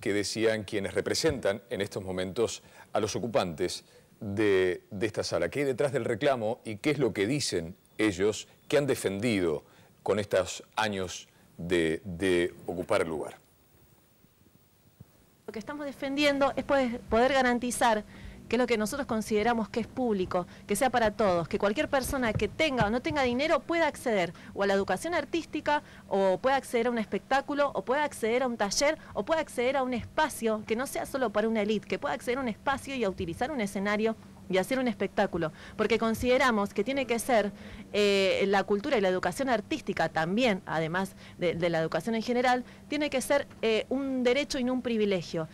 que decían quienes representan en estos momentos a los ocupantes de, esta sala. ¿Qué hay detrás del reclamo y qué es lo que dicen ellos que han defendido con estos años de, de ocupar el lugar? Lo que estamos defendiendo es pues, poder garantizar que es lo que nosotros consideramos que es público, que sea para todos, que cualquier persona que tenga o no tenga dinero pueda acceder o a la educación artística, o pueda acceder a un espectáculo, o pueda acceder a un taller, o pueda acceder a un espacio que no sea solo para una élite, que pueda acceder a un espacio y a utilizar un escenario y hacer un espectáculo, porque consideramos que tiene que ser eh, la cultura y la educación artística también, además de, la educación en general, tiene que ser eh, un derecho y no un privilegio.